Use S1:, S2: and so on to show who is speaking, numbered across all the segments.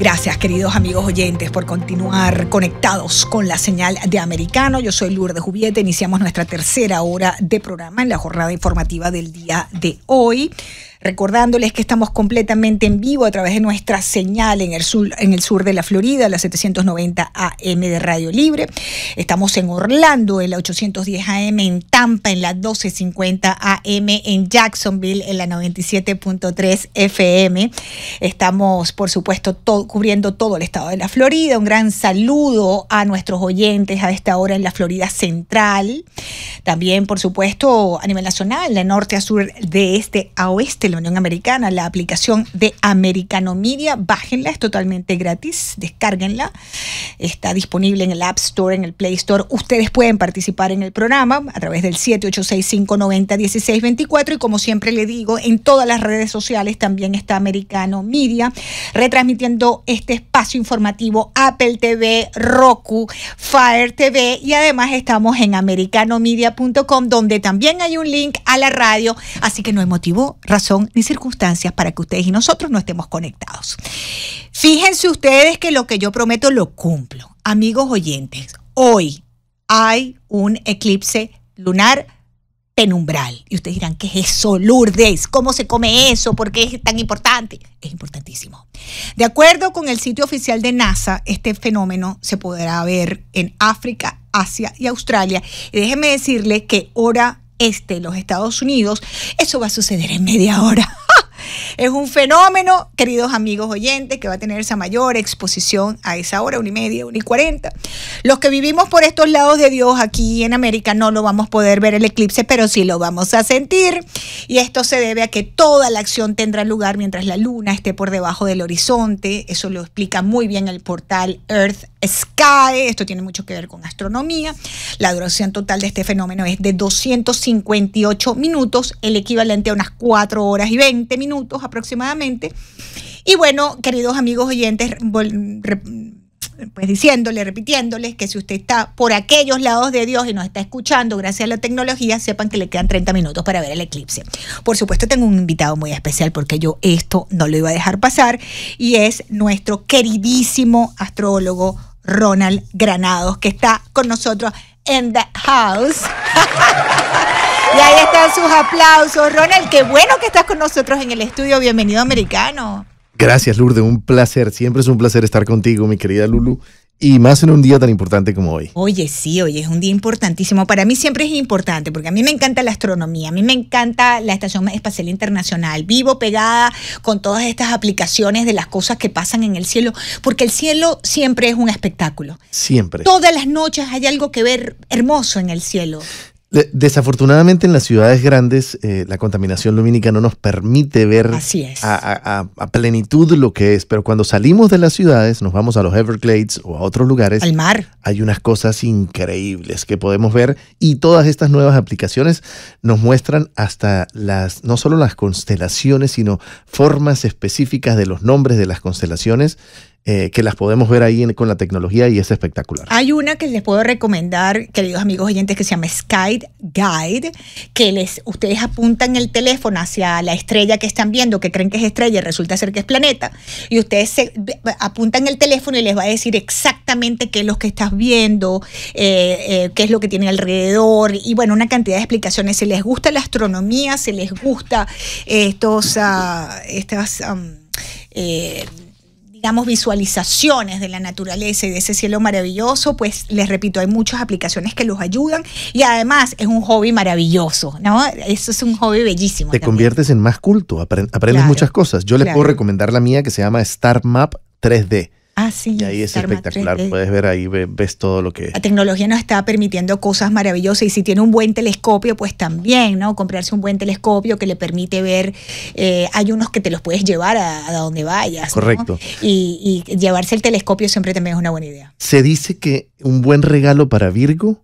S1: Gracias, queridos amigos oyentes, por continuar conectados con la señal de americano. Yo soy Lourdes Jubieta. Iniciamos nuestra tercera hora de programa en la jornada informativa del día de hoy. Recordándoles que estamos completamente en vivo a través de nuestra señal en el sur, en el sur de la Florida, la 790 AM de Radio Libre. Estamos en Orlando, en la 810 AM, en Tampa, en la 1250 AM, en Jacksonville, en la 97.3 FM. Estamos, por supuesto, cubriendo todo el estado de la Florida. Un gran saludo a nuestros oyentes a esta hora en la Florida Central. También, por supuesto, a nivel nacional, de norte a sur, de este a oeste la Unión Americana, la aplicación de Americano Media. Bájenla, es totalmente gratis, descárguenla. Está disponible en el App Store, en el Play Store. Ustedes pueden participar en el programa a través del 786-590-1624 y como siempre le digo, en todas las redes sociales también está Americano Media, retransmitiendo este espacio informativo Apple TV, Roku, Fire TV y además estamos en americanomedia.com donde también hay un link a la radio, así que no hay motivo, razón ni circunstancias para que ustedes y nosotros no estemos conectados. Fíjense ustedes que lo que yo prometo lo cumplo. Amigos oyentes, hoy hay un eclipse lunar penumbral. Y ustedes dirán, ¿qué es eso, Lourdes? ¿Cómo se come eso? ¿Por qué es tan importante? Es importantísimo. De acuerdo con el sitio oficial de NASA, este fenómeno se podrá ver en África, Asia y Australia. Y déjenme decirle que hora este los Estados Unidos, eso va a suceder en media hora. Es un fenómeno, queridos amigos oyentes, que va a tener esa mayor exposición a esa hora, una y media, una y cuarenta. Los que vivimos por estos lados de Dios aquí en América no lo vamos a poder ver el eclipse, pero sí lo vamos a sentir. Y esto se debe a que toda la acción tendrá lugar mientras la luna esté por debajo del horizonte. Eso lo explica muy bien el portal Earth Sky, esto tiene mucho que ver con astronomía. La duración total de este fenómeno es de 258 minutos, el equivalente a unas 4 horas y 20 minutos aproximadamente. Y bueno, queridos amigos oyentes, pues diciéndoles, repitiéndoles que si usted está por aquellos lados de Dios y nos está escuchando gracias a la tecnología, sepan que le quedan 30 minutos para ver el eclipse. Por supuesto, tengo un invitado muy especial porque yo esto no lo iba a dejar pasar y es nuestro queridísimo astrólogo Ronald Granados, que está con nosotros en The House. y ahí están sus aplausos. Ronald, qué bueno que estás con nosotros en el estudio. Bienvenido, americano.
S2: Gracias, Lourdes. Un placer. Siempre es un placer estar contigo, mi querida Lulu. Y más en un día tan importante como hoy.
S1: Oye, sí, hoy es un día importantísimo. Para mí siempre es importante, porque a mí me encanta la astronomía, a mí me encanta la Estación Espacial Internacional. Vivo pegada con todas estas aplicaciones de las cosas que pasan en el cielo, porque el cielo siempre es un espectáculo.
S2: Siempre. Todas
S1: las noches hay algo que ver hermoso en el cielo.
S2: Desafortunadamente en las ciudades grandes eh, la contaminación lumínica no nos permite ver A, a, plenitud lo que es, pero cuando salimos de las ciudades, nos vamos a los Everglades o a otros lugares, al mar, hay unas cosas increíbles que podemos ver y todas estas nuevas aplicaciones nos muestran hasta las no solo las constelaciones, sino formas específicas de los nombres de las constelaciones eh, que las podemos ver ahí con la tecnología y es espectacular.
S1: Hay una que les puedo recomendar, queridos amigos oyentes, que se llama Sky Guide, que les, ustedes apuntan el teléfono hacia la estrella que están viendo, que creen que es estrella y resulta ser que es planeta, y ustedes apuntan el teléfono y les va a decir exactamente qué es lo que estás viendo, eh, eh, qué es lo que tiene alrededor, y bueno, una cantidad de explicaciones. Si les gusta la astronomía, si les gusta estos, ah, estas digamos, visualizaciones de la naturaleza y de ese cielo maravilloso, pues les repito, hay muchas aplicaciones que los ayudan y además es un hobby maravilloso, ¿no? Eso es un hobby bellísimo. Te
S2: conviertes en más culto, aprendes muchas cosas. Yo les puedo recomendar la mía que se llama Star Map 3D
S1: Ah, sí. Y ahí es espectacular. Puedes
S2: ver ahí, ves, todo lo que. La
S1: tecnología nos está permitiendo cosas maravillosas. Y si tiene un buen telescopio, pues también, ¿no? Comprarse un buen telescopio que le permite ver. Eh, hay unos que te los puedes llevar a, donde vayas. Correcto. y llevarse el telescopio siempre también es una buena idea.
S2: Se dice que un buen regalo para Virgo,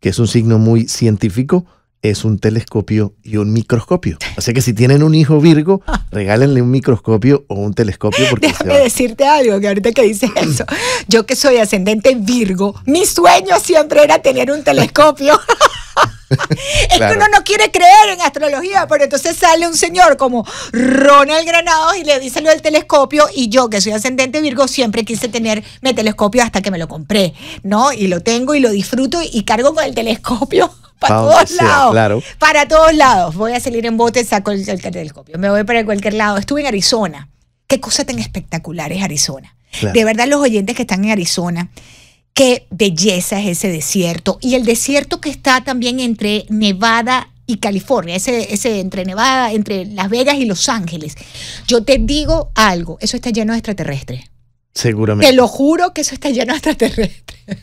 S2: que es un signo muy científico, es un telescopio y un microscopio. Así que si tienen un hijo Virgo, regálenle un microscopio o un telescopio. Porque Déjame
S1: decirte algo, que ahorita que dices eso, yo que soy ascendente Virgo, mi sueño siempre era tener un telescopio. es que uno no quiere creer en astrología, pero entonces sale un señor como Ronald Granados y le dice lo del telescopio y yo que soy ascendente Virgo siempre quise tener mi telescopio hasta que me lo compré, ¿no? Y lo tengo y lo disfruto y cargo con el telescopio para todos lados. Claro. Para todos lados. Voy a salir en bote, saco el, telescopio. Me voy para cualquier lado. Estuve en Arizona. Qué cosa tan espectacular es Arizona. De verdad, los oyentes que están en Arizona, qué belleza es ese desierto. Y el desierto que está también entre Nevada y California, ese, ese entre Nevada, entre Las Vegas y Los Ángeles. Yo te digo algo, eso está lleno de extraterrestres.
S2: Seguramente. Te lo
S1: juro que eso está lleno de extraterrestres.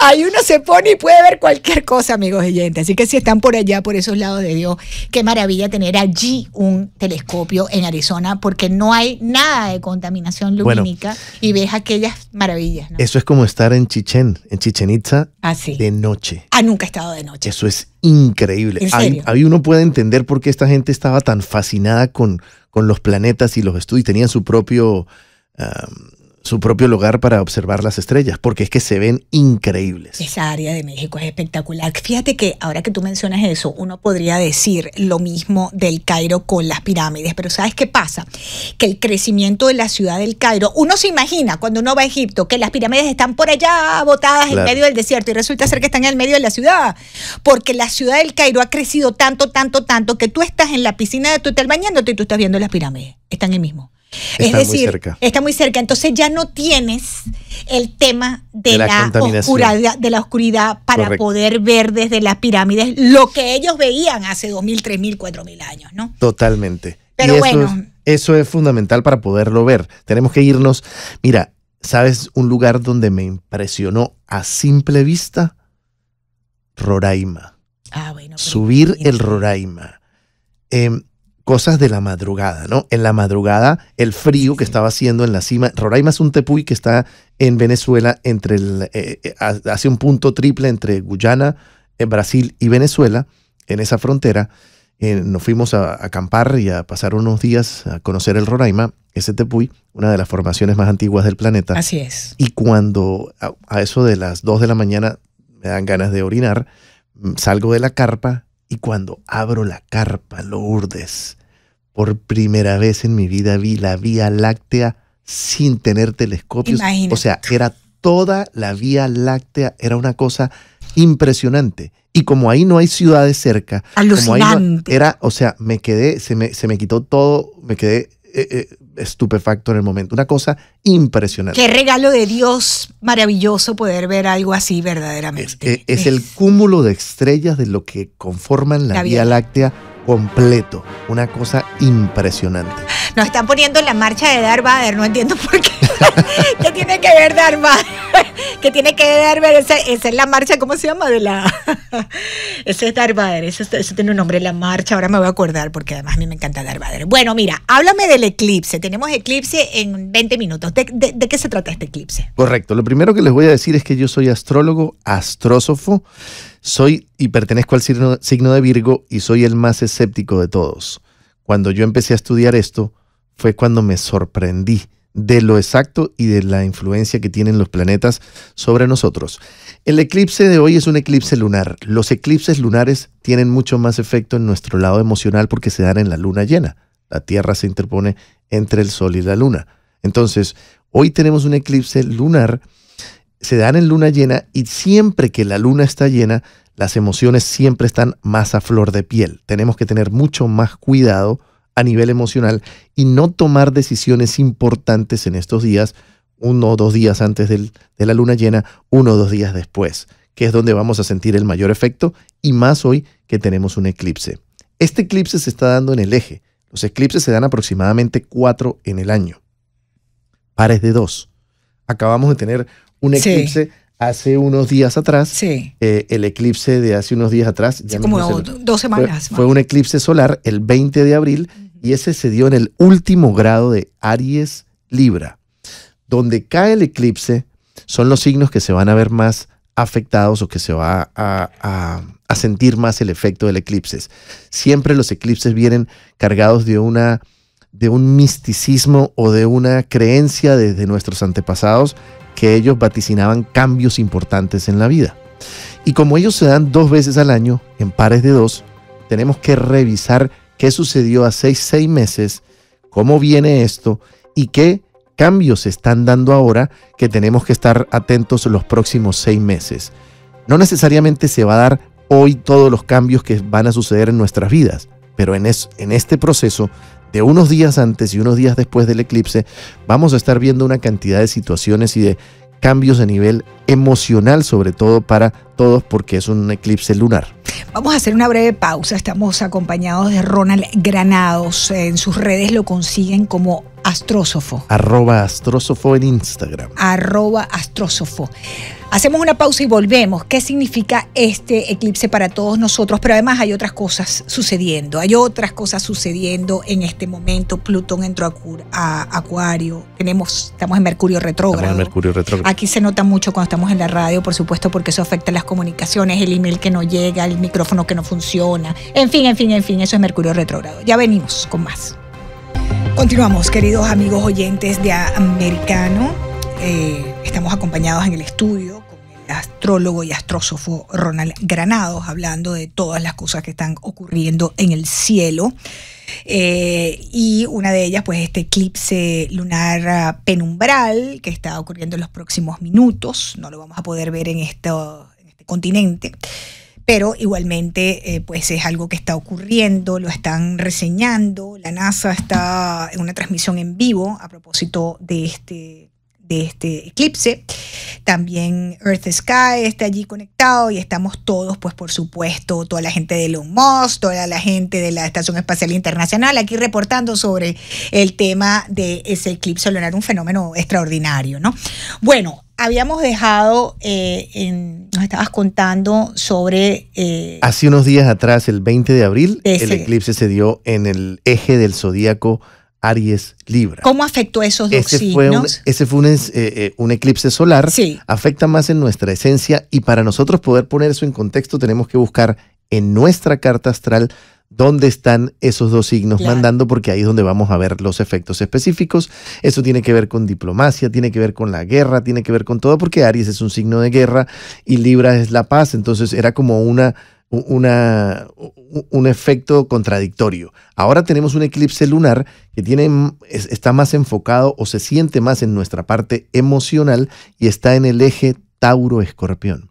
S1: Ahí uno se pone y puede ver cualquier cosa, amigos y gente. Así que si están por allá, por esos lados de Dios, qué maravilla tener allí un telescopio en Arizona, porque no hay nada de contaminación lumínica y ves aquellas maravillas.
S2: Eso es como estar en Chichen, en Chichen Itza, ah, de noche.
S1: Ah, nunca he estado de
S2: noche. Eso es increíble. Ahí, ahí, uno puede entender por qué esta gente estaba tan fascinada con, con los planetas y los estudios. Tenían su propio Um, su propio lugar para observar las estrellas, porque es que se ven increíbles.
S1: Esa área de México es espectacular. Fíjate que ahora que tú mencionas eso, uno podría decir lo mismo del Cairo con las pirámides, pero ¿sabes qué pasa? Que el crecimiento de la ciudad del Cairo, uno se imagina cuando uno va a Egipto que las pirámides están por allá botadas en medio del desierto y resulta ser que están en el medio de la ciudad, porque la ciudad del Cairo ha crecido tanto, tanto, tanto que tú estás en la piscina de tu hotel bañándote y tú estás viendo las pirámides, están en el mismo. Está es decir, muy cerca. está muy cerca. Entonces ya no tienes el tema de, la, oscuridad, de la oscuridad para poder ver desde las pirámides lo que ellos veían hace 2.000, 3.000, 4.000 años, ¿no?
S2: Totalmente. Pero eso bueno. eso es fundamental para poderlo ver. Tenemos que irnos. Mira, ¿sabes un lugar donde me impresionó a simple vista? Roraima. Ah, bueno. Subir el Roraima. Em, cosas de la madrugada, ¿no? En la madrugada, el frío que estaba haciendo en la cima. Roraima es un tepuy que está en Venezuela, entre eh, eh, hace un punto triple entre Guyana, eh, Brasil y Venezuela, en esa frontera. nos fuimos a, acampar y a pasar unos días a conocer el Roraima, ese tepuy, una de las formaciones más antiguas del planeta. Así es. Y cuando a, eso de las dos de la mañana me dan ganas de orinar, mm, salgo de la carpa y cuando abro la carpa, urdes. Por primera vez en mi vida vi la Vía Láctea sin tener telescopios. O sea, era toda la Vía Láctea, era una cosa impresionante. Y como ahí no hay ciudades cerca, Alucinante. era, o sea, me quedé, se me, quitó todo, me quedé eh, eh, estupefacto en el momento. Una cosa impresionante. Qué
S1: regalo de Dios, maravilloso poder ver algo así verdaderamente.
S2: Es, eh, el cúmulo de estrellas de lo que conforman la Vía Láctea completo. Una cosa impresionante.
S1: Nos están poniendo la marcha de Darvader, no entiendo por qué. ¿Qué tiene que ver Darvader? ¿Qué tiene que ver Darvader? Esa, es la marcha, ¿cómo se llama? De la... Ese es Darth eso, tiene un nombre, la marcha, ahora me voy a acordar porque además a mí me encanta Darvader. Bueno, mira, háblame del eclipse. Tenemos eclipse en 20 minutos. ¿De, de qué se trata este eclipse?
S2: Correcto, lo primero que les voy a decir es que yo soy astrólogo, astrósofo soy y pertenezco al signo, de Virgo y soy el más escéptico de todos. Cuando yo empecé a estudiar esto, fue cuando me sorprendí de lo exacto y de la influencia que tienen los planetas sobre nosotros. El eclipse de hoy es un eclipse lunar. Los eclipses lunares tienen mucho más efecto en nuestro lado emocional porque se dan en la luna llena. La Tierra se interpone entre el Sol y la Luna. Entonces, hoy tenemos un eclipse lunar se dan en luna llena y siempre que la luna está llena, las emociones siempre están más a flor de piel. Tenemos que tener mucho más cuidado a nivel emocional y no tomar decisiones importantes en estos días, uno o dos días antes de la luna llena, uno o dos días después, que es donde vamos a sentir el mayor efecto y más hoy que tenemos un eclipse. Este eclipse se está dando en el eje. Los eclipses se dan aproximadamente cuatro en el año, pares de dos. Acabamos de tener un eclipse hace unos días atrás. Sí. Eh, el eclipse de hace unos días atrás. Ya como dos semanas. Fue, un eclipse solar el 20 de abril y ese se dio en el último grado de Aries Libra. Donde cae el eclipse son los signos que se van a ver más afectados o que se va a, a sentir más el efecto del eclipse. Siempre los eclipses vienen cargados de una de un misticismo o de una creencia desde nuestros antepasados que ellos vaticinaban cambios importantes en la vida. Y como ellos se dan dos veces al año, en pares de dos, tenemos que revisar qué sucedió hace seis meses, cómo viene esto y qué cambios se están dando ahora que tenemos que estar atentos los próximos seis meses. No necesariamente se va a dar hoy todos los cambios que van a suceder en nuestras vidas, pero en, en este proceso de unos días antes y unos días después del eclipse, vamos a estar viendo una cantidad de situaciones y de cambios de nivel emocional, sobre todo para todos, porque es un eclipse lunar.
S1: Vamos a hacer una breve pausa. Estamos acompañados de Ronald Granados. En sus redes lo consiguen como astrósofo.
S2: Arroba astrósofo en Instagram.
S1: Arroba astrósofo. Hacemos una pausa y volvemos. ¿Qué significa este eclipse para todos nosotros? Pero además hay otras cosas sucediendo. Hay otras cosas sucediendo en este momento. Plutón entró a, Acuario. Tenemos, estamos en Mercurio
S2: retrógrado. Mercurio retrógrado.
S1: Aquí se nota mucho cuando estamos en la radio, por supuesto, porque eso afecta las comunicaciones, el email que no llega, el micrófono que no funciona. En fin, en fin, en fin, eso es Mercurio retrógrado. Ya venimos con más. Continuamos, queridos amigos oyentes de Americano. Eh, estamos acompañados en el estudio con el astrólogo y astrósofo Ronald Granados, hablando de todas las cosas que están ocurriendo en el cielo. Eh, y una de ellas, pues este eclipse lunar ah, penumbral que está ocurriendo en los próximos minutos. No lo vamos a poder ver en este continente pero igualmente eh, pues es algo que está ocurriendo, lo están reseñando, la NASA está en una transmisión en vivo a propósito de este de este eclipse. También Earth Sky está allí conectado y estamos todos, pues por supuesto, toda la gente de Elon Musk, toda la gente de la Estación Espacial Internacional, aquí reportando sobre el tema de ese eclipse lunar, un fenómeno extraordinario, ¿no? Bueno, habíamos dejado, eh, en, nos estabas contando
S2: sobre... Eh, Hace unos días atrás, el 20 de abril, el eclipse se dio en el eje del zodíaco Aries Libra.
S1: ¿Cómo afectó esos dos signos?
S2: Fue ese fue eh, eh, un, eclipse solar. Sí. Afecta más en nuestra esencia y para nosotros poder poner eso en contexto tenemos que buscar en nuestra carta astral dónde están esos dos signos mandando, porque ahí es donde vamos a ver los efectos específicos. Eso tiene que ver con diplomacia, tiene que ver con la guerra, tiene que ver con todo, porque Aries es un signo de guerra y Libra es la paz. Entonces era como una un efecto contradictorio. Ahora tenemos un eclipse lunar que tiene, está más enfocado o se siente más en nuestra parte emocional y está en el eje Tauro-Escorpión.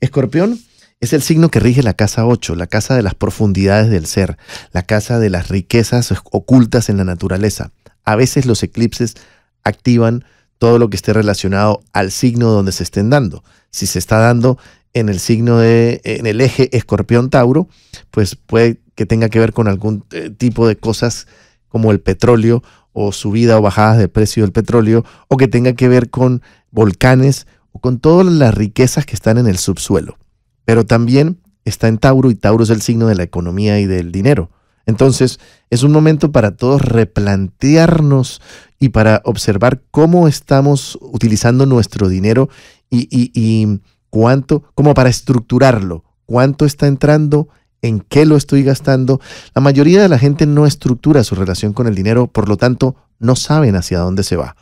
S2: Escorpión es el signo que rige la casa 8, la casa de las profundidades del ser, la casa de las riquezas ocultas en la naturaleza. A veces los eclipses activan todo lo que esté relacionado al signo donde se estén dando. Si se está dando en el signo de, en el eje escorpión-tauro, pues puede que tenga que ver con algún eh, tipo de cosas como el petróleo o subida o bajadas de precio del petróleo, o que tenga que ver con volcanes o con todas las riquezas que están en el subsuelo. Pero también está en Tauro y Tauro es el signo de la economía y del dinero. Entonces, es un momento para todos replantearnos y para observar cómo estamos utilizando nuestro dinero y, y, y cuánto, como para estructurarlo, cuánto está entrando, en qué lo estoy gastando. La mayoría de la gente no estructura su relación con el dinero, por lo tanto, no saben hacia dónde se va.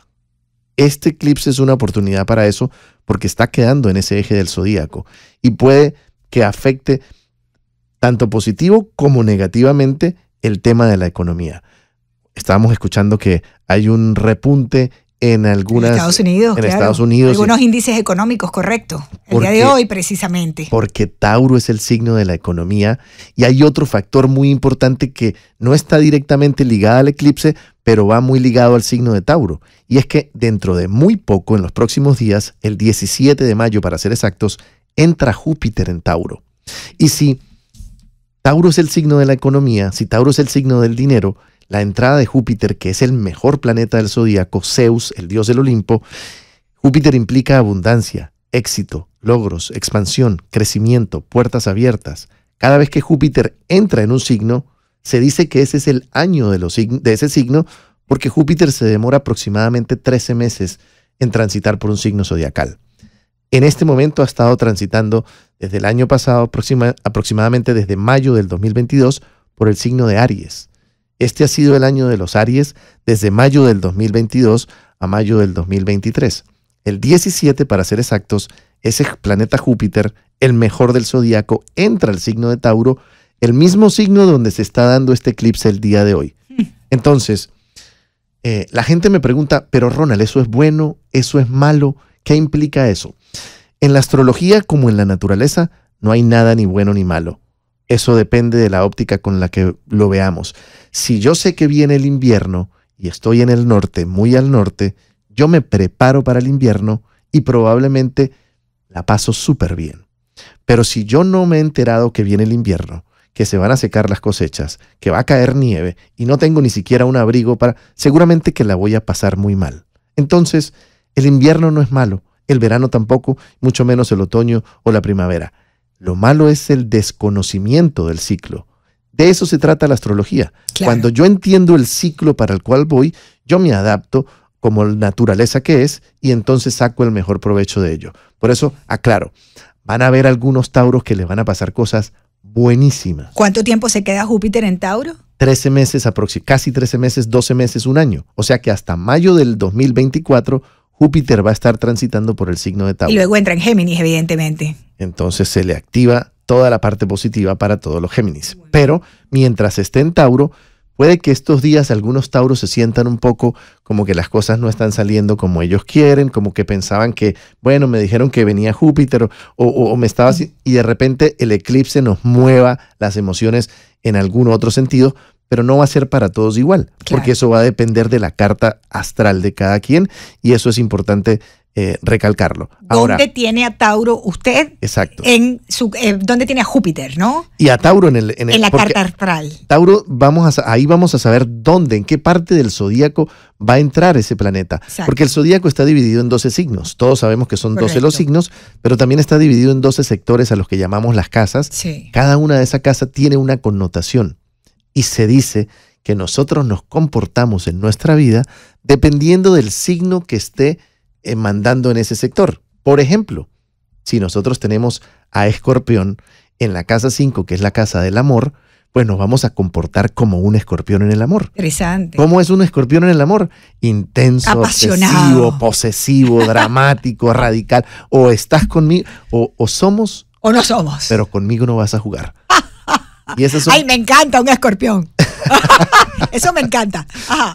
S2: Este eclipse es una oportunidad para eso porque está quedando en ese eje del zodíaco y puede que afecte tanto positivo como negativamente el tema de la economía. Estábamos escuchando que hay un repunte en En Estados Unidos. En Estados Unidos. Algunos
S1: índices económicos, correcto. El día de hoy, precisamente.
S2: Porque Tauro es el signo de la economía y hay otro factor muy importante que no está directamente ligado al eclipse, pero va muy ligado al signo de Tauro. Y es que dentro de muy poco, en los próximos días, el 17 de mayo, para ser exactos, entra Júpiter en Tauro. Y si Tauro es el signo de la economía, si Tauro es el signo del dinero, la entrada de Júpiter, que es el mejor planeta del zodíaco, Zeus, el dios del Olimpo, Júpiter implica abundancia, éxito, logros, expansión, crecimiento, puertas abiertas. Cada vez que Júpiter entra en un signo, se dice que ese es el año de, ese signo porque Júpiter se demora aproximadamente 13 meses en transitar por un signo zodiacal. En este momento ha estado transitando desde el año pasado, aproximadamente desde mayo del 2022, por el signo de Aries. Este ha sido el año de los Aries desde mayo del 2022 a mayo del 2023. El 17, para ser exactos, ese planeta Júpiter, el mejor del zodiaco, entra al signo de Tauro, el mismo signo donde se está dando este eclipse el día de hoy. Entonces, eh, la gente me pregunta, pero Ronald, ¿eso es bueno? ¿Eso es malo? ¿Qué implica eso? En la astrología, como en la naturaleza, no hay nada ni bueno ni malo. Eso depende de la óptica con la que lo veamos. Si yo sé que viene el invierno y estoy en el norte, muy al norte, yo me preparo para el invierno y probablemente la paso súper bien. Pero si yo no me he enterado que viene el invierno, que se van a secar las cosechas, que va a caer nieve y no tengo ni siquiera un abrigo para, seguramente que la voy a pasar muy mal. Entonces, el invierno no es malo, el verano tampoco, mucho menos el otoño o la primavera lo malo es el desconocimiento del ciclo. De eso se trata la astrología. Cuando yo entiendo el ciclo para el cual voy, yo me adapto como naturaleza que es y entonces saco el mejor provecho de ello. Por eso, aclaro, van a haber algunos Tauros que le van a pasar cosas buenísimas.
S1: ¿Cuánto tiempo se queda Júpiter en Tauro?
S2: 13 meses aproximadamente, casi 13 meses, 12 meses, un año. O sea que hasta mayo del 2024 Júpiter va a estar transitando por el signo de Tauro. Y
S1: luego entra en Géminis, evidentemente
S2: entonces se le activa toda la parte positiva para todos los Géminis. Pero mientras esté en Tauro, puede que estos días algunos Tauros se sientan un poco como que las cosas no están saliendo como ellos quieren, como que pensaban que, bueno, me dijeron que venía Júpiter o, me estaba y de repente el eclipse nos mueva las emociones en algún otro sentido, pero no va a ser para todos igual, porque eso va a depender de la carta astral de cada quien y eso es importante eh, recalcarlo. ¿Dónde
S1: tiene a Tauro usted?
S2: Exacto. En
S1: su, eh, ¿Dónde tiene a Júpiter, no?
S2: Y a Tauro en el... En, la carta astral. Tauro, vamos a, ahí vamos a saber dónde, en qué parte del zodíaco va a entrar ese planeta. Porque el zodíaco está dividido en 12 signos. Todos sabemos que son 12 los signos, pero también está dividido en 12 sectores a los que llamamos las casas. Cada una de esas casas tiene una connotación. Y se dice que nosotros nos comportamos en nuestra vida dependiendo del signo que esté eh, mandando en ese sector. Por ejemplo, si nosotros tenemos a escorpión en la casa 5, que es la casa del amor, pues nos vamos a comportar como un escorpión en el amor.
S1: Interesante.
S2: ¿Cómo es un escorpión en el amor? Intenso, Apasionado. posesivo, dramático, radical. O estás conmigo, o, o somos.
S1: O no somos.
S2: Pero conmigo no vas a jugar. Ay,
S1: me encanta un escorpión. Eso me encanta.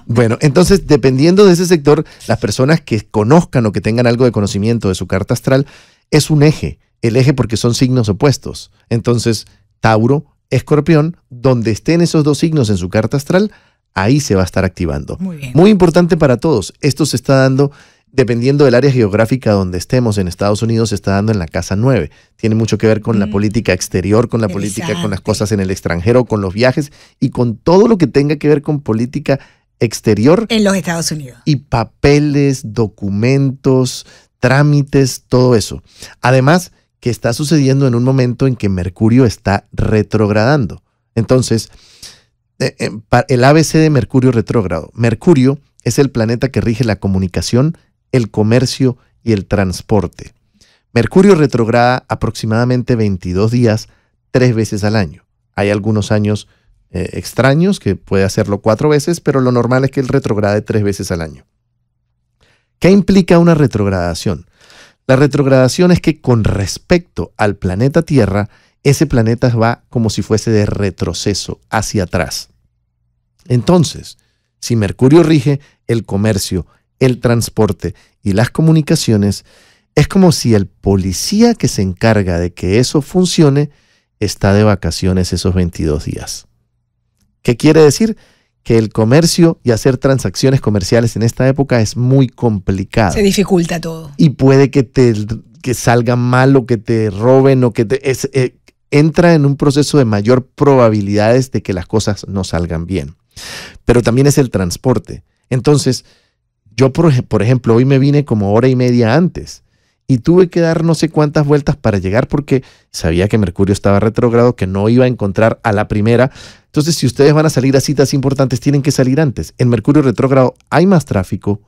S2: Bueno, entonces, dependiendo de ese sector, las personas que conozcan o que tengan algo de conocimiento de su carta astral, es un eje. El eje porque son signos opuestos. Entonces, Tauro, Escorpión, donde estén esos dos signos en su carta astral, ahí se va a estar activando. Muy, bien. Muy importante para todos. Esto se está dando dependiendo del área geográfica donde estemos, en Estados Unidos se está dando en la Casa 9. Tiene mucho que ver con la mm. política exterior, con la política, con las cosas en el extranjero, con los viajes y con todo lo que tenga que ver con política exterior. En los Estados Unidos. Y papeles, documentos, trámites, todo eso. Además, que está sucediendo en un momento en que Mercurio está retrogradando. Entonces, eh, eh, el ABC de Mercurio retrógrado. Mercurio es el planeta que rige la comunicación, el comercio y el transporte. Mercurio retrograda aproximadamente 22 días, tres veces al año. Hay algunos años eh, extraños que puede hacerlo cuatro veces, pero lo normal es que él retrograde tres veces al año. ¿Qué implica una retrogradación? La retrogradación es que con respecto al planeta Tierra, ese planeta va como si fuese de retroceso, hacia atrás. Entonces, si Mercurio rige el comercio, el transporte y las comunicaciones, es como si el policía que se encarga de que eso funcione está de vacaciones esos 22 días. ¿Qué quiere decir? Que el comercio y hacer transacciones comerciales en esta época es muy complicado. Se
S1: dificulta todo.
S2: Y puede que te que salga mal o que te roben o que te... Eh, entra en un proceso de mayor probabilidades de que las cosas no salgan bien. Pero también es el transporte. Entonces, yo, por, ejemplo, hoy me vine como hora y media antes y tuve que dar no sé cuántas vueltas para llegar porque sabía que Mercurio estaba retrógrado que no iba a encontrar a la primera. Entonces, si ustedes van a salir a citas importantes, tienen que salir antes. En Mercurio retrógrado hay más tráfico,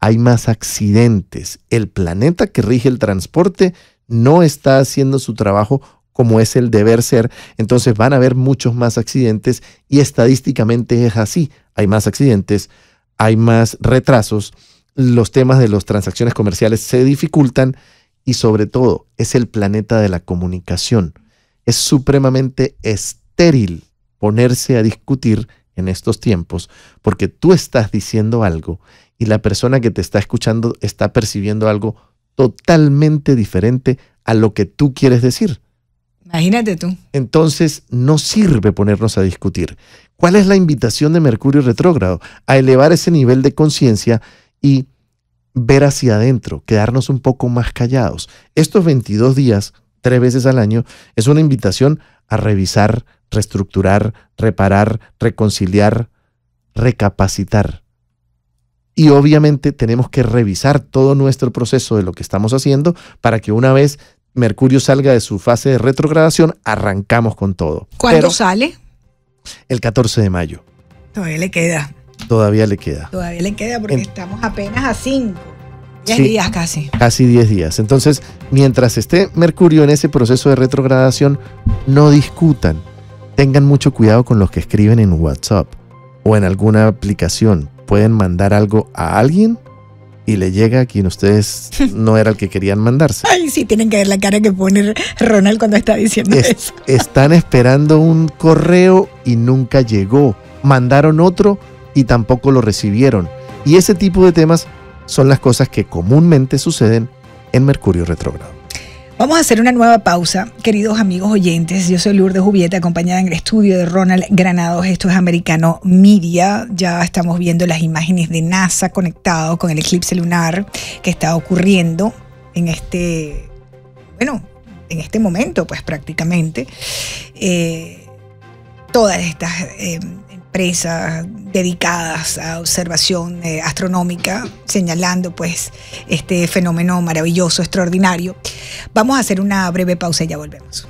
S2: hay más accidentes. El planeta que rige el transporte no está haciendo su trabajo como es el deber ser, entonces van a haber muchos más accidentes y estadísticamente es así. Hay más accidentes, hay más retrasos, los temas de las transacciones comerciales se dificultan y sobre todo es el planeta de la comunicación. Es supremamente estéril ponerse a discutir en estos tiempos porque tú estás diciendo algo y la persona que te está escuchando está percibiendo algo totalmente diferente a lo que tú quieres decir. Imagínate tú. Entonces, no sirve ponernos a discutir. ¿Cuál es la invitación de Mercurio retrógrado? A elevar ese nivel de conciencia y ver hacia adentro, quedarnos un poco más callados. Estos 22 días, tres veces al año, es una invitación a revisar, reestructurar, reparar, reconciliar, recapacitar. Y obviamente tenemos que revisar todo nuestro proceso de lo que estamos haciendo para que una vez Mercurio salga de su fase de retrogradación, arrancamos con todo. ¿Cuándo sale? El 14 de mayo. Todavía le queda. Todavía le queda.
S1: Todavía le queda porque estamos apenas a 5. días casi.
S2: Casi 10 días. Entonces, mientras esté Mercurio en ese proceso de retrogradación, no discutan. Tengan mucho cuidado con los que escriben en WhatsApp o en alguna aplicación. Pueden mandar algo a alguien y le llega a quien ustedes no era el que querían mandarse.
S1: Ay, sí, tienen que ver la cara que pone Ronald cuando está diciendo
S2: Están esperando un correo y nunca llegó. Mandaron otro y tampoco lo recibieron. Y ese tipo de temas son las cosas que comúnmente suceden en Mercurio retrógrado.
S1: Vamos a hacer una nueva pausa, queridos amigos oyentes. Yo soy Lourdes Jubieta, acompañada en el estudio de Ronald Granados. Esto es Americano Media. Ya estamos viendo las imágenes de NASA conectado con el eclipse lunar que está ocurriendo en este, bueno, en este momento, pues prácticamente. Eh, todas estas eh, empresas dedicadas a observación eh, astronómica, señalando pues este fenómeno maravilloso, extraordinario. Vamos a hacer una breve pausa y ya volvemos.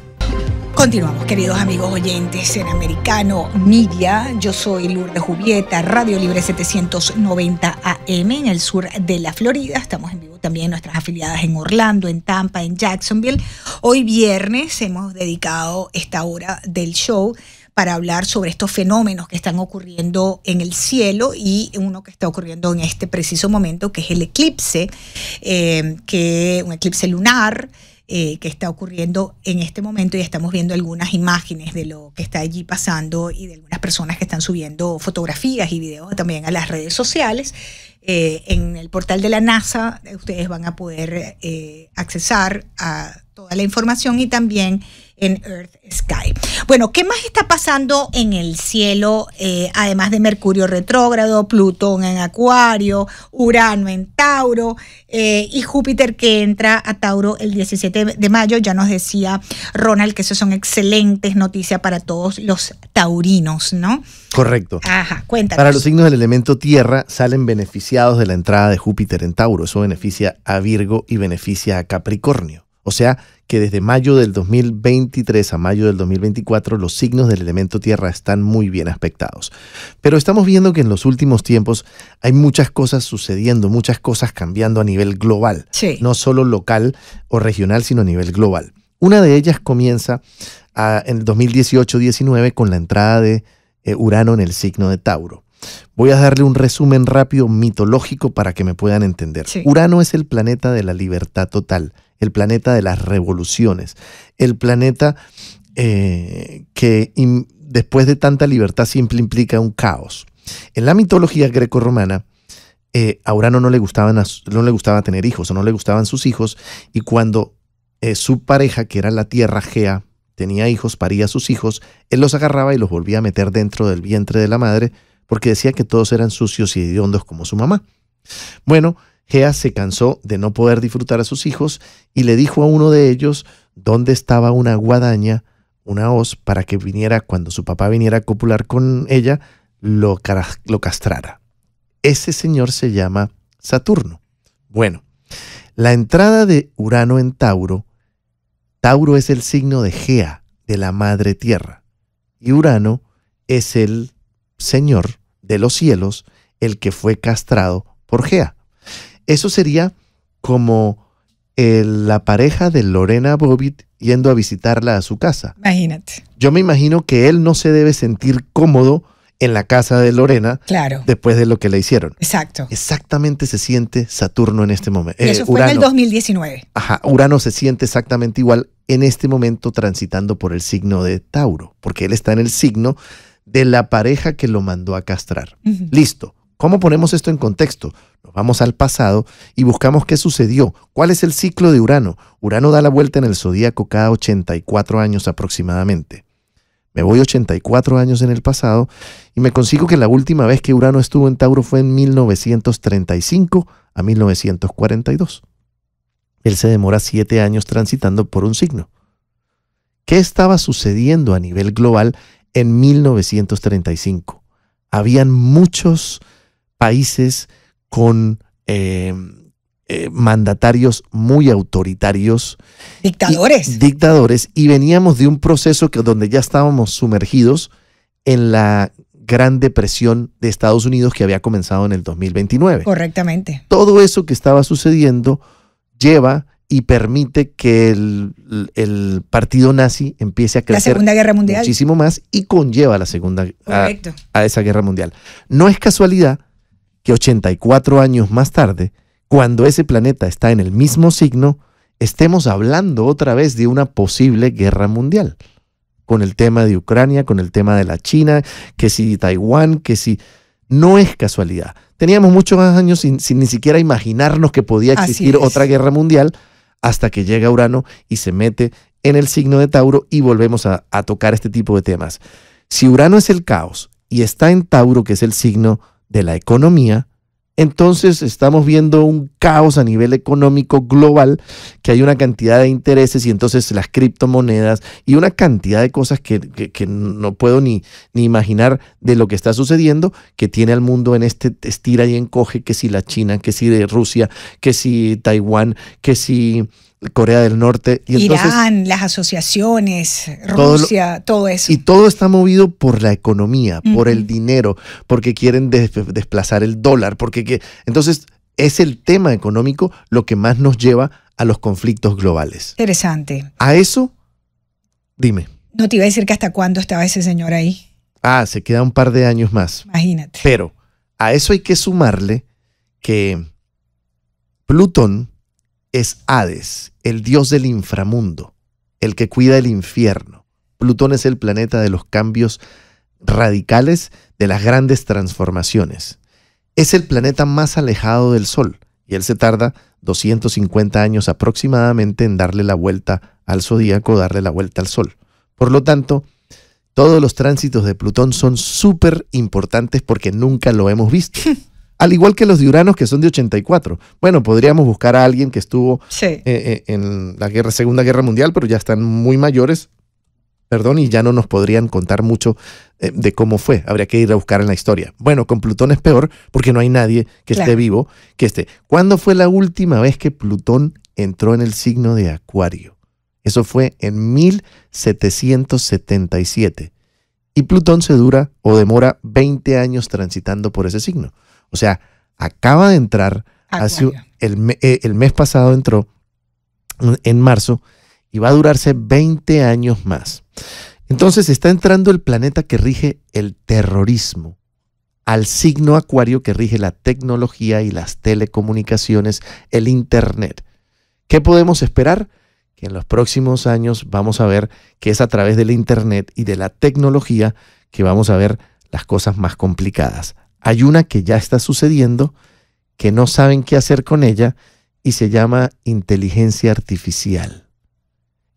S1: Continuamos, queridos amigos oyentes en Americano Media. Yo soy Lourdes Jubieta, Radio Libre 790 AM en el sur de la Florida. Estamos en vivo también nuestras afiliadas en Orlando, en Tampa, en Jacksonville. Hoy viernes hemos dedicado esta hora del show para hablar sobre estos fenómenos que están ocurriendo en el cielo y uno que está ocurriendo en este preciso momento, que es el eclipse, eh, que un eclipse lunar. Eh, que está ocurriendo en este momento y estamos viendo algunas imágenes de lo que está allí pasando y de algunas personas que están subiendo fotografías y videos también a las redes sociales. Eh, en el portal de la NASA ustedes van a poder acceder accesar a toda la información y también en Earth Sky. Bueno, ¿qué más está pasando en el cielo, eh, además de Mercurio retrógrado, Plutón en Acuario, Urano en Tauro eh, y Júpiter que entra a Tauro el 17 de mayo? Ya nos decía Ronald que esas son excelentes noticias para todos los taurinos, ¿no? Correcto. Ajá, cuéntanos. Para los
S2: signos del elemento tierra salen beneficiados de la entrada de Júpiter en Tauro. Eso beneficia a Virgo y beneficia a Capricornio. O sea, que desde mayo del 2023 a mayo del 2024 los signos del elemento tierra están muy bien aspectados. Pero estamos viendo que en los últimos tiempos hay muchas cosas sucediendo, muchas cosas cambiando a nivel global, no solo local o regional, sino a nivel global. Una de ellas comienza ah, en el 2018-19 con la entrada de eh, Urano en el signo de Tauro. Voy a darle un resumen rápido mitológico para que me puedan entender. Urano es el planeta de la libertad total, el planeta de las revoluciones, el planeta eh, que después de tanta libertad siempre implica un caos. En la mitología grecorromana, romana, eh, a Urano no le, gustaban no le gustaba tener hijos o no le gustaban sus hijos, y cuando eh, su pareja, que era la tierra Gea, tenía hijos, paría a sus hijos, él los agarraba y los volvía a meter dentro del vientre de la madre, porque decía que todos eran sucios y hediondos como su mamá. Bueno, Gea se cansó de no poder disfrutar a sus hijos y le dijo a uno de ellos dónde estaba una guadaña, una hoz, para que viniera, cuando su papá viniera a copular con ella, lo, castrara. Ese señor se llama Saturno. Bueno, la entrada de Urano en Tauro, Tauro es el signo de Gea, de la madre tierra, y Urano es el señor de los cielos, el que fue castrado por Gea. Eso sería como eh, la pareja de Lorena Bobbitt yendo a visitarla a su casa.
S1: Imagínate.
S2: Yo me imagino que él no se debe sentir cómodo en la casa de Lorena claro. después de lo que le hicieron. Exacto. Exactamente se siente Saturno en este momento. Eh, eso fue en el
S1: 2019.
S2: Ajá, Urano se siente exactamente igual en este momento transitando por el signo de Tauro, porque él está en el signo de la pareja que lo mandó a castrar. Listo. ¿Cómo ponemos esto en contexto? Nos vamos al pasado y buscamos qué sucedió, cuál es el ciclo de Urano. Urano da la vuelta en el zodíaco cada 84 años aproximadamente. Me voy 84 años en el pasado y me consigo que la última vez que Urano estuvo en Tauro fue en 1935 a 1942. Él se demora 7 años transitando por un signo. ¿Qué estaba sucediendo a nivel global en 1935? Habían muchos países con eh, eh, mandatarios muy autoritarios. Dictadores. dictadores. Y veníamos de un proceso que, donde ya estábamos sumergidos en la Gran Depresión de Estados Unidos que había comenzado en el 2029.
S1: Correctamente.
S2: Todo eso que estaba sucediendo lleva y permite que el, partido nazi empiece a crecer. Mundial. Muchísimo más y conlleva la segunda a, a esa guerra mundial. No es casualidad que 84 años más tarde, cuando ese planeta está en el mismo signo, estemos hablando otra vez de una posible guerra mundial. Con el tema de Ucrania, con el tema de la China, que si Taiwán, que si... No es casualidad. Teníamos muchos años sin, ni siquiera imaginarnos que podía existir otra guerra mundial hasta que llega Urano y se mete en el signo de Tauro y volvemos a tocar este tipo de temas. Si Urano es el caos y está en Tauro, que es el signo de la economía, entonces estamos viendo un caos a nivel económico global, que hay una cantidad de intereses y entonces las criptomonedas y una cantidad de cosas que, no puedo ni, ni, imaginar de lo que está sucediendo, que tiene al mundo en este estira y encoge, que si la China, que si Rusia, que si Taiwán, que si Corea del Norte. Y Irán,
S1: las asociaciones, Rusia, todo, eso.
S2: Y todo está movido por la economía, por el dinero, porque quieren desplazar el dólar, porque que, entonces es el tema económico lo que más nos lleva a los conflictos globales.
S1: Interesante.
S2: A eso, dime.
S1: No te iba a decir que hasta cuándo estaba ese señor ahí.
S2: Ah, se queda un par de años más. Imagínate. Pero a eso hay que sumarle que Plutón es Hades el dios del inframundo, el que cuida el infierno. Plutón es el planeta de los cambios radicales, de las grandes transformaciones. Es el planeta más alejado del Sol y él se tarda 250 años aproximadamente en darle la vuelta al zodíaco, darle la vuelta al Sol. Por lo tanto, todos los tránsitos de Plutón son súper importantes porque nunca lo hemos visto. al igual que los de que son de 84. Bueno, podríamos buscar a alguien que estuvo eh, eh, en la Segunda Guerra Mundial, pero ya están muy mayores, perdón, y ya no nos podrían contar mucho eh, de cómo fue. Habría que ir a buscar en la historia. Bueno, con Plutón es peor porque no hay nadie que esté vivo, que esté. ¿Cuándo fue la última vez que Plutón entró en el signo de Acuario? Eso fue en 1777. Y Plutón se dura o demora 20 años transitando por ese signo. O sea, acaba de entrar, ah, hace, el, eh, el, mes pasado entró en marzo y va a durarse 20 años más. Entonces está entrando el planeta que rige el terrorismo al signo acuario que rige la tecnología y las telecomunicaciones, el Internet. ¿Qué podemos esperar? Que en los próximos años vamos a ver que es a través del Internet y de la tecnología que vamos a ver las cosas más complicadas. Hay una que ya está sucediendo, que no saben qué hacer con ella y se llama inteligencia artificial.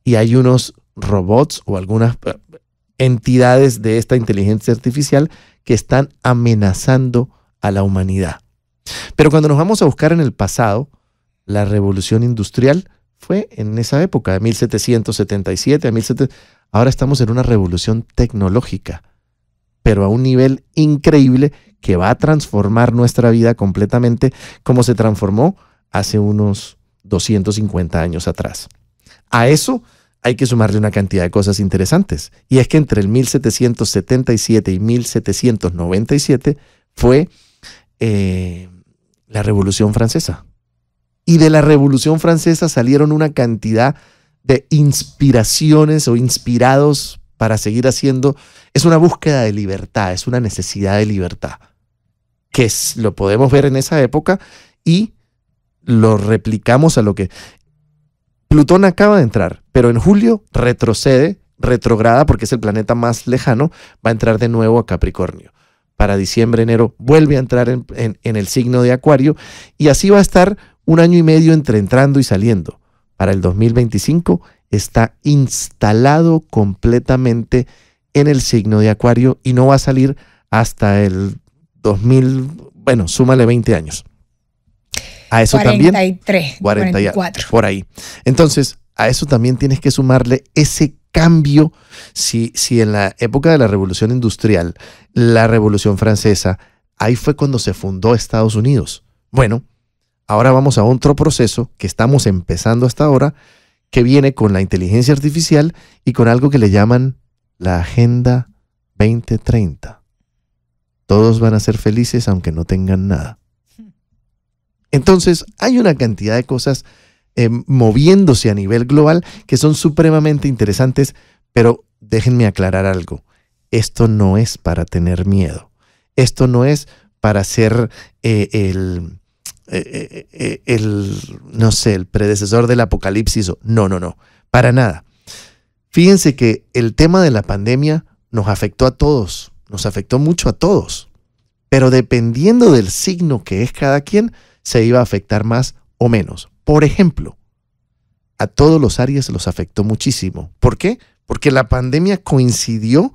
S2: Y hay unos robots o algunas eh, entidades de esta inteligencia artificial que están amenazando a la humanidad. Pero cuando nos vamos a buscar en el pasado, la revolución industrial fue en esa época, de 1777 a Ahora estamos en una revolución tecnológica, pero a un nivel increíble que va a transformar nuestra vida completamente como se transformó hace unos 250 años atrás. A eso hay que sumarle una cantidad de cosas interesantes, y es que entre el 1777 y 1797 fue eh, la Revolución Francesa. Y de la Revolución Francesa salieron una cantidad de inspiraciones o inspirados para seguir haciendo, es una búsqueda de libertad, es una necesidad de libertad, que es, lo podemos ver en esa época y lo replicamos a lo que... Plutón acaba de entrar, pero en julio retrocede, retrograda porque es el planeta más lejano, va a entrar de nuevo a Capricornio. Para diciembre, enero, vuelve a entrar en el signo de Acuario y así va a estar un año y medio entre entrando y saliendo para el 2025 está instalado completamente en el signo de Acuario y no va a salir hasta el 2000, bueno, súmale 20 años. A eso también
S1: 43, 44.
S2: Por ahí. Entonces, a eso también tienes que sumarle ese cambio. Si, si en la época de la Revolución Industrial, la Revolución Francesa, ahí fue cuando se fundó Estados Unidos. Bueno, Ahora vamos a otro proceso que estamos empezando hasta ahora, que viene con la inteligencia artificial y con algo que le llaman la Agenda 2030. Todos van a ser felices aunque no tengan nada. Entonces, hay una cantidad de cosas em, moviéndose a nivel global que son supremamente interesantes, pero déjenme aclarar algo. Esto no es para tener miedo. Esto no es para ser eh, el eh, eh, eh, el, no sé, el predecesor del apocalipsis. No, no, no, para nada. Fíjense que el tema de la pandemia nos afectó a todos, nos afectó mucho a todos, pero dependiendo del signo que es cada quien, se iba a afectar más o menos. Por ejemplo, a todos los Aries los afectó muchísimo. ¿Por qué? Porque la pandemia coincidió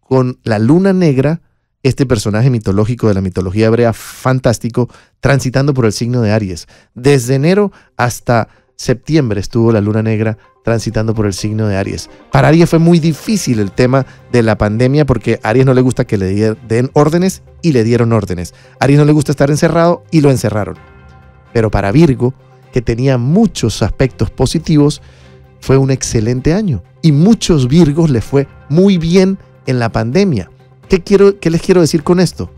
S2: con la luna negra este personaje mitológico de la mitología hebrea fantástico transitando por el signo de Aries. Desde enero hasta septiembre estuvo la luna negra transitando por el signo de Aries. Para Aries fue muy difícil el tema de la pandemia porque a Aries no le gusta que le den órdenes y le dieron órdenes. Aries no le gusta estar encerrado y lo encerraron. Pero para Virgo, que tenía muchos aspectos positivos, fue un excelente año. Y muchos Virgos le fue muy bien en la pandemia. ¿Qué, quiero, les quiero decir con esto?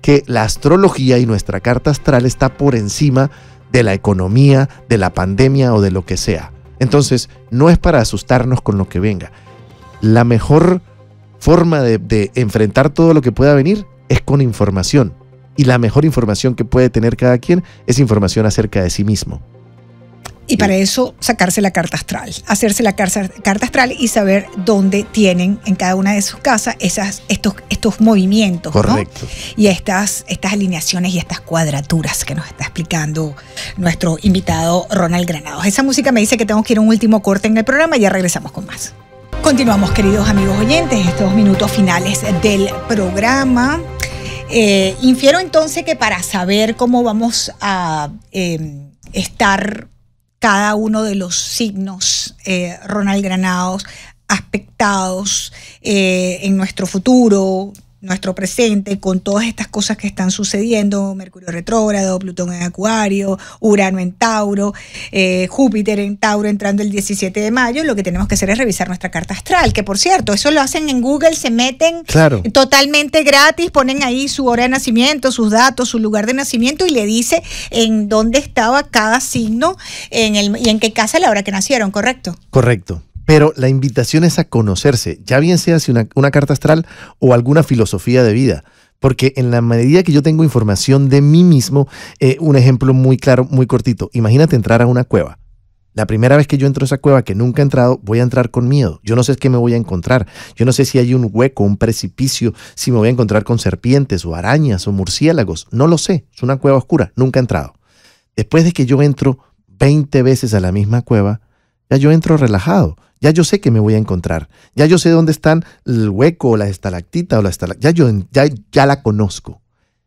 S2: Que la astrología y nuestra carta astral está por encima de la economía, de la pandemia o de lo que sea. Entonces, no es para asustarnos con lo que venga. La mejor forma de, enfrentar todo lo que pueda venir es con información. Y la mejor información que puede tener cada quien es información acerca de sí mismo.
S1: Y para eso sacarse la carta astral, hacerse la carta astral y saber dónde tienen en cada una de sus casas esas, estos, estos movimientos. Correcto. Y estas, estas alineaciones y estas cuadraturas que nos está explicando nuestro invitado Ronald Granados. Esa música me dice que tengo que ir a un último corte en el programa y ya regresamos con más. Continuamos, queridos amigos oyentes, estos minutos finales del programa. Eh, infiero entonces que para saber cómo vamos a eh, estar cada uno de los signos, eh, Ronald Granados, aspectados eh, en nuestro futuro, nuestro presente con todas estas cosas que están sucediendo, Mercurio retrógrado, Plutón en Acuario, Urano en Tauro, eh, Júpiter en Tauro entrando el 17 de mayo, lo que tenemos que hacer es revisar nuestra carta astral, que por cierto, eso lo hacen en Google, se meten claro. totalmente gratis, ponen ahí su hora de nacimiento, sus datos, su lugar de nacimiento y le dice en dónde estaba cada signo en el, y en qué casa la hora que nacieron, ¿correcto?
S2: Correcto. Pero la invitación es a conocerse, ya bien sea si una, carta astral o alguna filosofía de vida porque en la medida que yo tengo información de mí mismo, eh, un ejemplo muy claro, muy cortito, imagínate entrar a una cueva. La primera vez que yo entro a esa cueva que nunca he entrado, voy a entrar con miedo. Yo no sé qué me voy a encontrar. Yo no sé si hay un hueco, un precipicio, si me voy a encontrar con serpientes o arañas o murciélagos. No lo sé. Es una cueva oscura. Nunca he entrado. Después de que yo entro 20 veces a la misma cueva, ya yo entro relajado. Ya yo sé que me voy a encontrar. Ya yo sé dónde están el hueco, la estalactita o la estalactita. Ya yo ya, ya la conozco.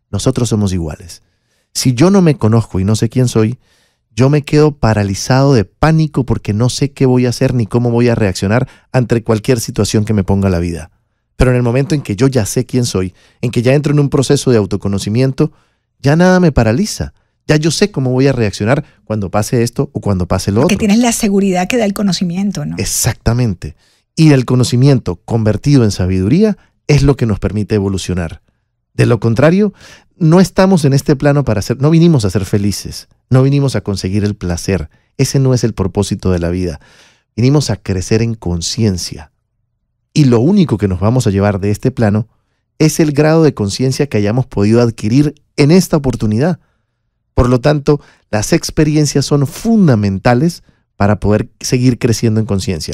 S2: Nosotros somos iguales. Si yo no me conozco y no sé quién soy, yo me quedo paralizado de pánico porque no sé qué voy a hacer ni cómo voy a reaccionar ante cualquier situación que me ponga la vida. Pero en el momento en que yo ya sé quién soy, en que ya entro en un proceso de autoconocimiento, ya nada me paraliza, ya yo sé cómo voy a reaccionar cuando pase esto o cuando pase lo otro. Que tienes la seguridad que da el conocimiento, ¿no? Exactamente. Y el conocimiento convertido en sabiduría es lo que nos permite evolucionar. De lo contrario, no estamos en este plano para ser, no vinimos a ser felices, no vinimos a conseguir el placer. Ese no es el propósito de la vida. Vinimos a crecer en conciencia. Y lo único que nos vamos a llevar de este plano es el grado de conciencia que hayamos podido adquirir en esta oportunidad. Por lo tanto, las experiencias son fundamentales para poder seguir creciendo en conciencia.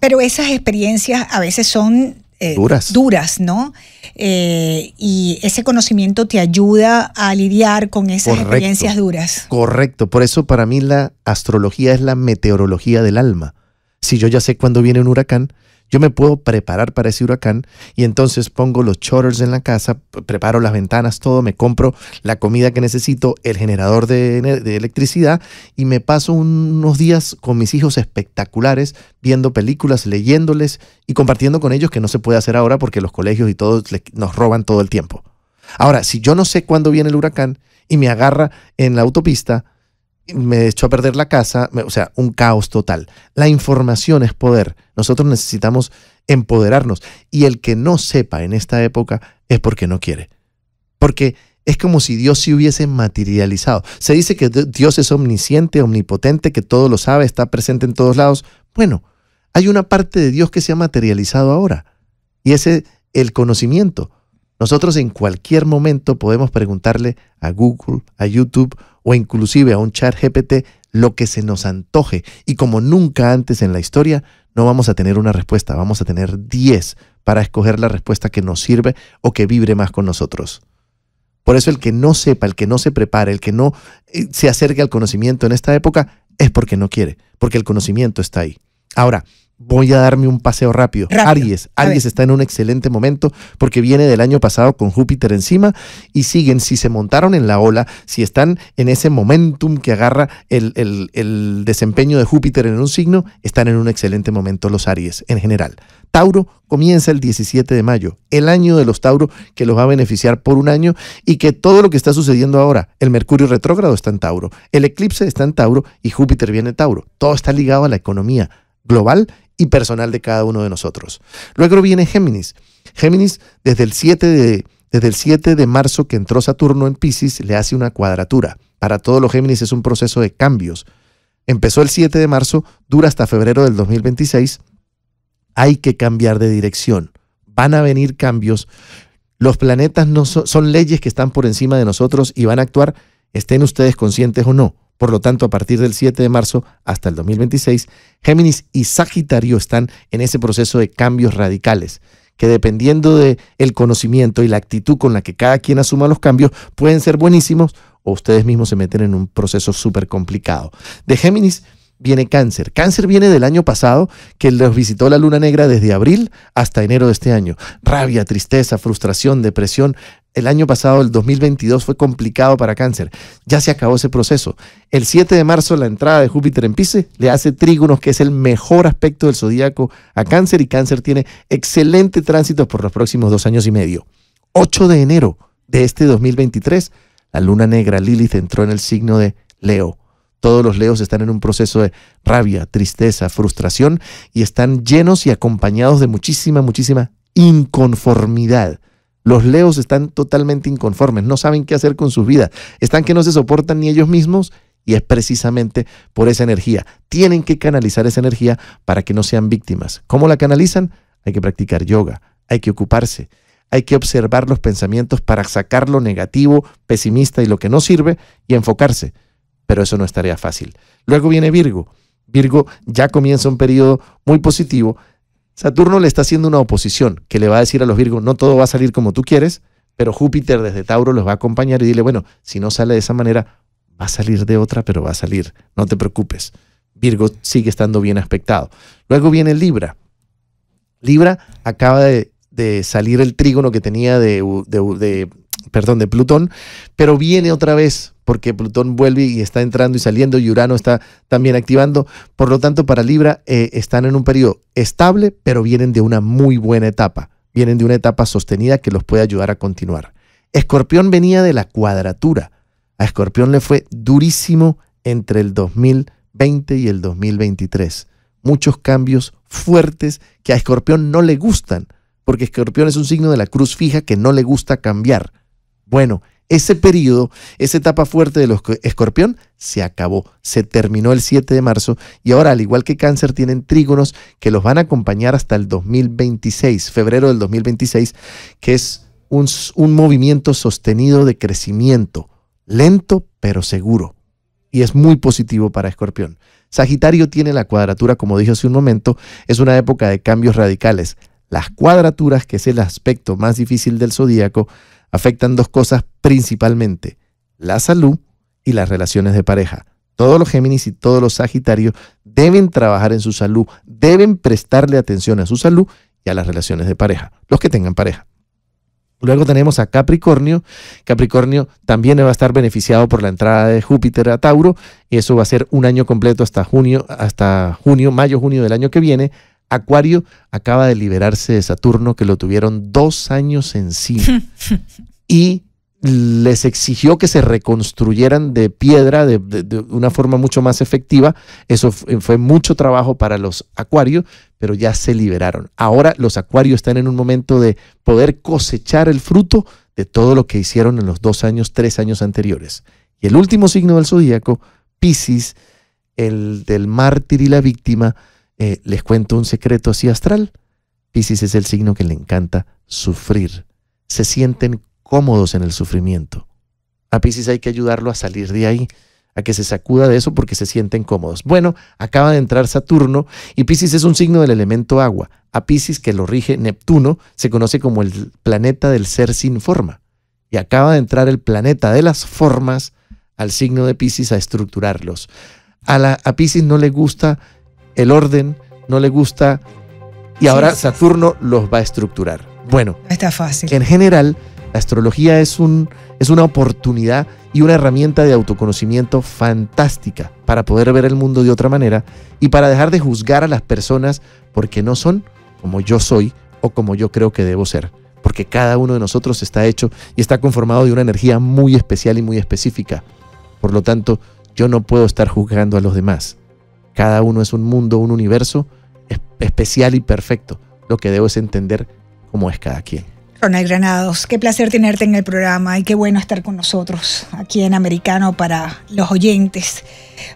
S1: Pero, esas experiencias a veces son eh, duras. ¿no? Eh, y ese conocimiento te ayuda a lidiar con esas experiencias duras.
S2: Correcto, por eso para mí la astrología es la meteorología del alma. Si yo ya sé cuándo viene un huracán, yo me puedo preparar para ese huracán y entonces pongo los shutters en la casa, preparo las ventanas, todo, me compro la comida que necesito, el generador de, electricidad y me paso unos días con mis hijos espectaculares viendo películas, leyéndoles y compartiendo con ellos que no se puede hacer ahora porque los colegios y todos nos roban todo el tiempo. Ahora, si yo no sé cuándo viene el huracán y me agarra en la autopista, me echó a perder la casa, o sea, un caos total. La información es poder. Nosotros necesitamos empoderarnos. Y el que no sepa en esta época es porque no quiere. Porque es como si Dios se hubiese materializado. Se dice que Dios es omnisciente, omnipotente, que todo lo sabe, está presente en todos lados. Bueno, hay una parte de Dios que se ha materializado ahora. Y ese es el conocimiento. Nosotros en cualquier momento podemos preguntarle a Google, a YouTube o inclusive a un chat GPT lo que se nos antoje. Y como nunca antes en la historia, no vamos a tener una respuesta, vamos a tener 10 para escoger la respuesta que nos sirve o que vibre más con nosotros. Por eso el que no sepa, el que no se prepare, el que no eh, se acerque al conocimiento en esta época, es porque no quiere, porque el conocimiento está ahí. Ahora, voy a darme un paseo rápido. Aries, Aries está en un excelente momento porque viene del año pasado con Júpiter encima y siguen, si se montaron en la ola, si están en ese momentum que agarra el, el desempeño de Júpiter en un signo, están en un excelente momento los Aries en general. Tauro comienza el 17 de mayo, el año de los Tauro que los va a beneficiar por un año y que todo lo que está sucediendo ahora, el Mercurio retrógrado está en Tauro, el eclipse está en Tauro y Júpiter viene en Tauro. Todo está ligado a la economía global y personal de cada uno de nosotros. Luego viene Géminis. Géminis desde el 7 de, desde el 7 de marzo que entró Saturno en Pisces le hace una cuadratura. Para todos los Géminis es un proceso de cambios. Empezó el 7 de marzo, dura hasta febrero del 2026. Hay que cambiar de dirección. Van a venir cambios. Los planetas no son leyes que están por encima de nosotros y van a actuar, estén ustedes conscientes o no por lo tanto, a partir del 7 de marzo hasta el 2026, Géminis y Sagitario están en ese proceso de cambios radicales que dependiendo del conocimiento y la actitud con la que cada quien asuma los cambios, pueden ser buenísimos o ustedes mismos se meten en un proceso súper complicado. De Géminis viene cáncer. Cáncer viene del año pasado, que los visitó la luna negra desde abril hasta enero de este año. Rabia, tristeza, frustración, depresión, el año pasado, el 2022, fue complicado para cáncer. Ya se acabó ese proceso. El 7 de marzo, la entrada de Júpiter en Pisces le hace trígonos, que es el mejor aspecto del zodíaco a cáncer, y cáncer tiene excelente tránsito por los próximos dos años y medio. 8 de enero de este 2023, la luna negra Lilith entró en el signo de Leo. Todos los leos están en un proceso de rabia, tristeza, frustración y están llenos y acompañados de muchísima, muchísima inconformidad. Los leos están totalmente inconformes, no saben qué hacer con sus vidas, están que no se soportan ni ellos mismos y es precisamente por esa energía. Tienen que canalizar esa energía para que no sean víctimas. ¿Cómo la canalizan? Hay que practicar yoga, hay que ocuparse, hay que observar los pensamientos para sacar lo negativo, pesimista y lo que no sirve y enfocarse. Pero eso no es tarea fácil. Luego viene Virgo. Virgo ya comienza un periodo muy positivo Saturno le está haciendo una oposición que le va a decir a los Virgos, no todo va a salir como tú quieres, pero Júpiter desde Tauro los va a acompañar y dile, bueno, si no sale de esa manera, va a salir de otra, pero va a salir, no te preocupes. Virgo sigue estando bien aspectado. Luego viene Libra. Libra acaba de, salir el trígono que tenía de perdón, de Plutón, pero viene otra vez porque Plutón vuelve y está entrando y saliendo y Urano está también activando. Por lo tanto, para Libra eh, están en un periodo estable, pero vienen de una muy buena etapa. Vienen de una etapa sostenida que los puede ayudar a continuar. Escorpión venía de la cuadratura. A Escorpión le fue durísimo entre el 2020 y el 2023. Muchos cambios fuertes que a Escorpión no le gustan, porque Escorpión es un signo de la cruz fija que no le gusta cambiar bueno, ese periodo, esa etapa fuerte de los escorpión, se acabó, se terminó el 7 de marzo y ahora, al igual que cáncer, tienen trígonos que los van a acompañar hasta el 2026, febrero del 2026, que es un, un movimiento sostenido de crecimiento, lento pero seguro. Y es muy positivo para escorpión. Sagitario tiene la cuadratura, como dije hace un momento, es una época de cambios radicales. Las cuadraturas, que es el aspecto más difícil del zodíaco, afectan dos cosas principalmente, la salud y las relaciones de pareja. Todos los Géminis y todos los Sagitarios deben trabajar en su salud, deben prestarle atención a su salud y a las relaciones de pareja, los que tengan pareja. Luego tenemos a Capricornio. Capricornio también va a estar beneficiado por la entrada de Júpiter a Tauro. Y eso va a ser un año completo hasta junio, hasta junio, mayo, junio del año que viene. Acuario acaba de liberarse de Saturno, que lo tuvieron dos años encima. y les exigió que se reconstruyeran de piedra de, una forma mucho más efectiva. Eso eh, fue mucho trabajo para los acuarios, pero ya se liberaron. Ahora los acuarios están en un momento de poder cosechar el fruto de todo lo que hicieron en los dos años, tres años anteriores. Y el último signo del zodíaco, Pisces, el del mártir y la víctima, eh, les cuento un secreto así astral. Piscis es el signo que le encanta sufrir. Se sienten cómodos en el sufrimiento. A Piscis hay que ayudarlo a salir de ahí, a que se sacuda de eso porque se sienten cómodos. Bueno, acaba de entrar Saturno y Piscis es un signo del elemento agua. A Piscis que lo rige Neptuno, se conoce como el planeta del ser sin forma. Y acaba de entrar el planeta de las formas al signo de Piscis a estructurarlos. A, la, a no le gusta el orden, no le gusta y ahora Saturno los va a estructurar. Bueno, está fácil. En general, la astrología es, es una oportunidad y una herramienta de autoconocimiento fantástica para poder ver el mundo de otra manera y para dejar de juzgar a las personas porque no son como yo soy o como yo creo que debo ser. Porque cada uno de nosotros está hecho y está conformado de una energía muy especial y muy específica. Por lo tanto, yo no puedo estar juzgando a los demás. Cada uno es un mundo, un universo especial y perfecto. Lo que debo es entender cómo es cada quien.
S1: Ronald Granados, qué placer tenerte en el programa y qué bueno estar con nosotros aquí en Americano para los oyentes.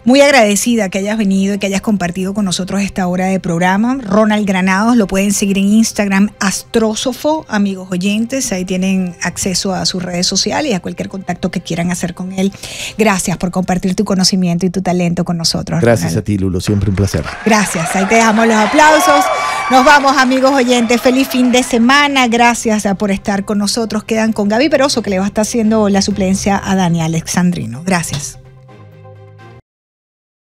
S1: Muy agradecida que hayas venido y que hayas compartido con nosotros esta hora de programa. Ronald Granados lo pueden seguir en Instagram, Astrósofo, amigos oyentes. Ahí tienen acceso a sus redes sociales y a cualquier contacto que quieran hacer con él. Gracias por compartir tu conocimiento y tu talento con nosotros. Gracias a
S2: ti, Lulo. Siempre un placer.
S1: Gracias. Ahí te dejamos los aplausos. Nos vamos, amigos oyentes. Feliz fin de semana. Gracias ah, por estar con nosotros. Quedan con Gaby Peroso, que le va a estar haciendo la suplencia a Dani Alexandrino. Gracias.